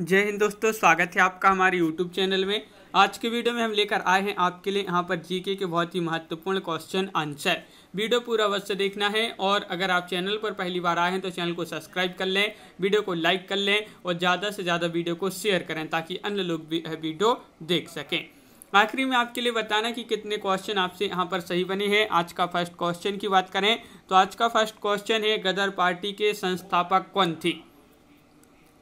जय हिंद दोस्तों स्वागत है आपका हमारे यूट्यूब चैनल में आज के वीडियो में हम लेकर आए हैं आपके लिए यहाँ पर जीके के बहुत ही महत्वपूर्ण क्वेश्चन आंसर वीडियो पूरा अवश्य देखना है और अगर आप चैनल पर पहली बार आए हैं तो चैनल को सब्सक्राइब कर लें वीडियो को लाइक कर लें और ज़्यादा से ज़्यादा वीडियो को शेयर करें ताकि अन्य लोग भी वीडियो देख सकें आखिरी में आपके लिए बताना कि कितने क्वेश्चन आपसे यहाँ पर सही बने हैं आज का फर्स्ट क्वेश्चन की बात करें तो आज का फर्स्ट क्वेश्चन है गदर पार्टी के संस्थापक कौन थी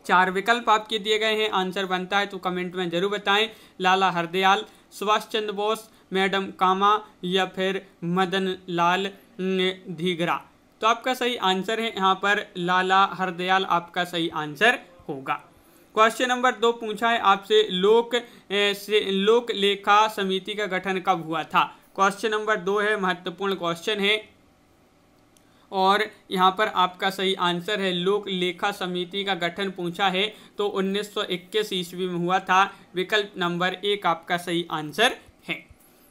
चार विकल्प आपके दिए गए हैं आंसर बनता है तो कमेंट में जरूर बताएं लाला हरदयाल सुभाष चंद्र बोस मैडम कामा या फिर मदन लाल धीगरा तो आपका सही आंसर है यहाँ पर लाला हरदयाल आपका सही आंसर होगा क्वेश्चन नंबर दो पूछा है आपसे लोक से लोक लेखा समिति का गठन कब हुआ था क्वेश्चन नंबर दो है महत्वपूर्ण क्वेश्चन है और यहाँ पर आपका सही आंसर है लोक लेखा समिति का गठन पूछा है तो 1921 सौ ईस्वी में हुआ था विकल्प नंबर एक आपका सही आंसर है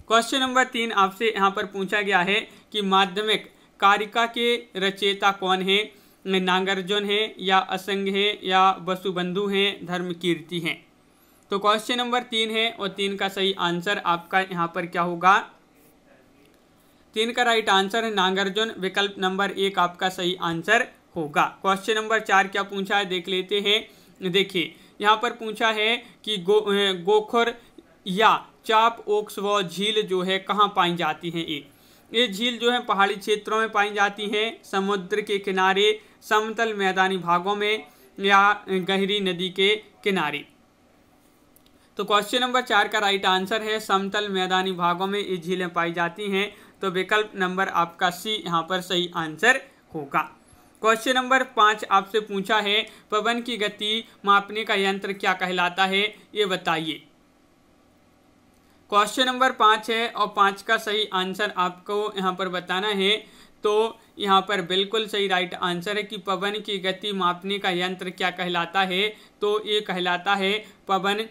क्वेश्चन नंबर तीन आपसे यहाँ पर पूछा गया है कि माध्यमिक कारिका के रचेता कौन है नागार्जुन है या असंग है या वसुबंधु हैं धर्म कीर्ति हैं तो क्वेश्चन नंबर तीन है और तीन का सही आंसर आपका यहाँ पर क्या होगा तीन का राइट आंसर है नागार्जुन विकल्प नंबर एक आपका सही आंसर होगा क्वेश्चन नंबर चार क्या पूछा है देख लेते हैं देखिए यहाँ पर पूछा है कि गो गोखर या चाप ओक्स व झील जो है कहाँ पाई जाती हैं ये ये झील जो है पहाड़ी क्षेत्रों में पाई जाती हैं समुद्र के किनारे समतल मैदानी भागों में या गहरी नदी के किनारे तो क्वेश्चन नंबर चार का राइट आंसर है समतल मैदानी भागों में ये झीलें पाई जाती हैं तो विकल्प नंबर आपका सी यहाँ पर सही आंसर होगा क्वेश्चन नंबर पाँच आपसे पूछा है पवन की गति मापने का यंत्र क्या कहलाता है ये बताइए क्वेश्चन नंबर पाँच है और पाँच का सही आंसर आपको यहाँ पर बताना है तो यहाँ पर बिल्कुल सही राइट आंसर है कि पवन की गति मापने का यंत्र क्या कहलाता है तो ये कहलाता है पवन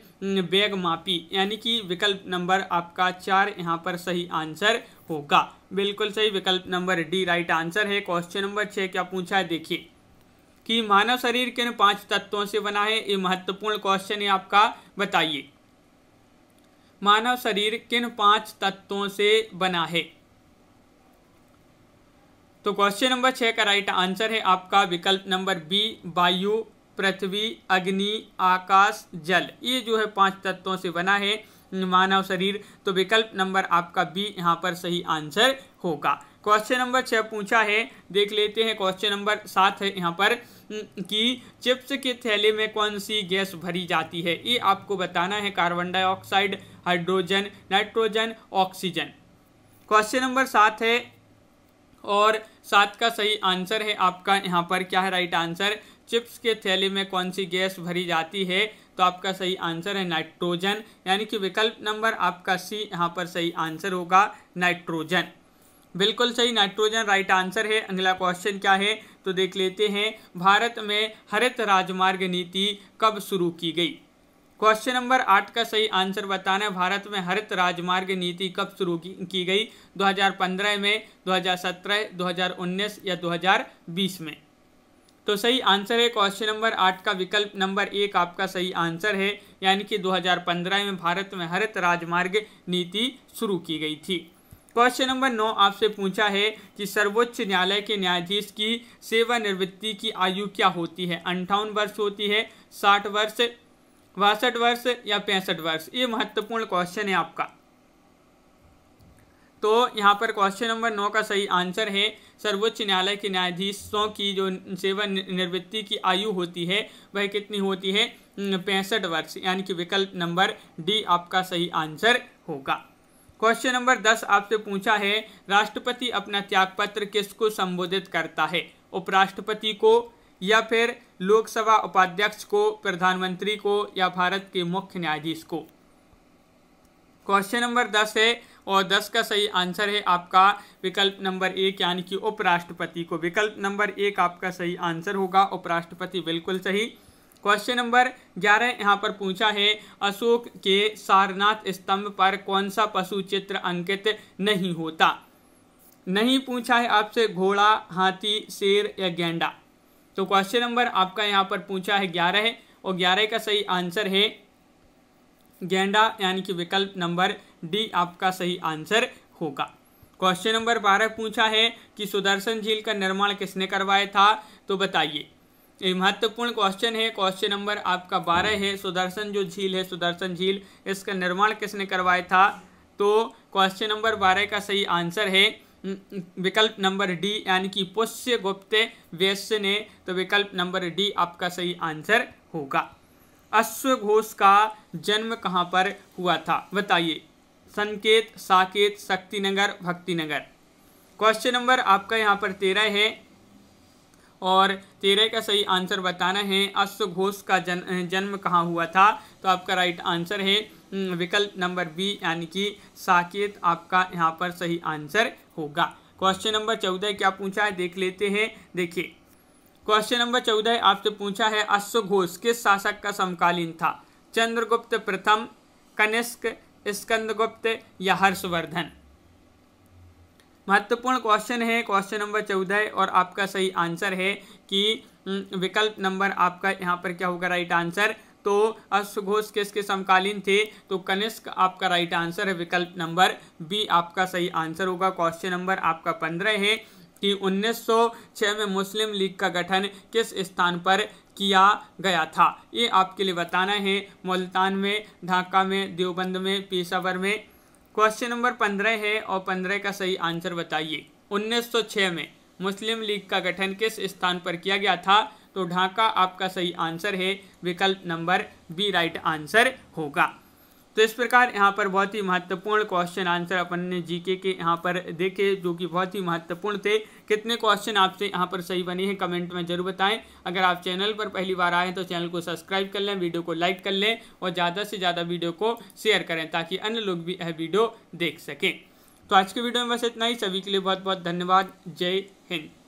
बेग मापी यानी कि विकल्प नंबर आपका चार यहाँ पर सही आंसर होगा बिल्कुल सही विकल्प नंबर डी राइट आंसर है क्वेश्चन नंबर छः क्या पूछा है देखिए कि मानव शरीर किन पांच तत्वों से बना है ये महत्वपूर्ण क्वेश्चन है आपका बताइए मानव शरीर किन पांच तत्वों से बना है तो क्वेश्चन नंबर छः का राइट आंसर है आपका विकल्प नंबर बी वायु पृथ्वी अग्नि आकाश जल ये जो है पांच तत्वों से बना है मानव शरीर तो विकल्प नंबर आपका बी यहाँ पर सही आंसर होगा क्वेश्चन नंबर छः पूछा है देख लेते हैं क्वेश्चन नंबर सात है यहाँ पर कि चिप्स के थैले में कौन सी गैस भरी जाती है ये आपको बताना है carbon dioxide hydrogen nitrogen oxygen question number सात है और सात का सही आंसर है आपका यहाँ पर क्या है राइट आंसर चिप्स के थैले में कौन सी गैस भरी जाती है तो आपका सही आंसर है नाइट्रोजन यानी कि विकल्प नंबर आपका सी यहाँ पर सही आंसर होगा नाइट्रोजन बिल्कुल सही नाइट्रोजन राइट आंसर है अगला क्वेश्चन क्या है तो देख लेते हैं भारत में हरित राजमार्ग नीति कब शुरू की गई क्वेश्चन नंबर आठ का सही आंसर बताना है भारत में हरित राजमार्ग नीति कब शुरू की, की गई 2015 में 2017, 2019 या 2020 में तो सही आंसर है क्वेश्चन नंबर आठ का विकल्प नंबर एक आपका सही आंसर है यानी कि 2015 में भारत में हरित राजमार्ग नीति शुरू की गई थी क्वेश्चन नंबर नौ आपसे पूछा है कि सर्वोच्च न्यायालय के न्यायाधीश की सेवानिवृत्ति की आयु क्या होती है अंठावन वर्ष होती है साठ वर्ष बासठ वर्ष या पैंसठ वर्ष ये महत्वपूर्ण क्वेश्चन है आपका तो यहाँ पर क्वेश्चन नंबर नौ का सही आंसर है सर्वोच्च न्यायालय के न्यायाधीशों की जो सेवा निवृत्ति की आयु होती है वह कितनी होती है पैंसठ वर्ष यानी कि विकल्प नंबर डी आपका सही आंसर होगा क्वेश्चन नंबर दस आपसे पूछा है राष्ट्रपति अपना त्यागपत्र किसको संबोधित करता है उपराष्ट्रपति को या फिर लोकसभा उपाध्यक्ष को प्रधानमंत्री को या भारत के मुख्य न्यायाधीश को क्वेश्चन नंबर दस है और दस का सही आंसर है आपका विकल्प नंबर एक यानी कि उपराष्ट्रपति को विकल्प नंबर एक आपका सही आंसर होगा उपराष्ट्रपति बिल्कुल सही क्वेश्चन नंबर ग्यारह यहाँ पर पूछा है अशोक के सारनाथ स्तंभ पर कौन सा पशु चित्र अंकित नहीं होता नहीं पूछा है आपसे घोड़ा हाथी शेर या गेंडा तो क्वेश्चन नंबर आपका यहाँ पर पूछा है ग्यारह और ग्यारह का सही आंसर है गेंडा यानी कि विकल्प नंबर डी आपका सही आंसर होगा क्वेश्चन नंबर बारह पूछा है कि सुदर्शन झील का निर्माण किसने करवाया था तो बताइए ये महत्वपूर्ण क्वेश्चन है क्वेश्चन नंबर आपका बारह है सुदर्शन जो झील है सुदर्शन झील इसका निर्माण किसने करवाया था तो क्वेश्चन नंबर बारह का सही आंसर है विकल्प नंबर डी यानी कि पुष्य गुप्त वैश्य ने तो विकल्प नंबर डी आपका सही आंसर होगा अश्वघोष का जन्म कहाँ पर हुआ था बताइए संकेत साकेत शक्तिनगर भक्तिनगर क्वेश्चन नंबर आपका यहाँ पर तेरह है और तेरह का सही आंसर बताना है अश्वघोष का जन जन्म कहाँ हुआ था तो आपका राइट आंसर है हम्म, विकल्प नंबर बी यानी कि साकेत आपका यहाँ पर सही आंसर होगा क्वेश्चन नंबर चौदह क्या पूछा है देख लेते हैं देखिए क्वेश्चन नंबर चौदह आपसे पूछा है अश्वघोष किस शासक का समकालीन था चंद्रगुप्त प्रथम कनिष्क स्कंदगुप्त या हर्षवर्धन महत्वपूर्ण क्वेश्चन है क्वेश्चन नंबर चौदह और आपका सही आंसर है कि विकल्प नंबर आपका यहाँ पर क्या होगा राइट आंसर तो अश्वघोष किसके समकालीन थे तो कनिष्क आपका राइट आंसर है विकल्प नंबर बी आपका सही आंसर होगा क्वेश्चन नंबर आपका पंद्रह है कि 1906 में मुस्लिम लीग का गठन किस स्थान पर किया गया था ये आपके लिए बताना है मुल्तान में ढाका में देवबंद में पेशावर में क्वेश्चन नंबर पंद्रह है और पंद्रह का सही आंसर बताइए 1906 में मुस्लिम लीग का गठन किस स्थान पर किया गया था तो ढाका आपका सही आंसर है विकल्प नंबर बी राइट आंसर होगा तो इस प्रकार यहाँ पर बहुत ही महत्वपूर्ण क्वेश्चन आंसर अपन ने जीके के यहाँ पर देखे जो कि बहुत ही महत्वपूर्ण थे कितने क्वेश्चन आपसे यहाँ पर सही बने हैं कमेंट में जरूर बताएं अगर आप चैनल पर पहली बार आए तो चैनल को सब्सक्राइब कर लें वीडियो को लाइक कर लें और ज़्यादा से ज़्यादा वीडियो को शेयर करें ताकि अन्य लोग भी यह वीडियो देख सकें तो आज के वीडियो में बस इतना ही सभी के लिए बहुत बहुत धन्यवाद जय हिंद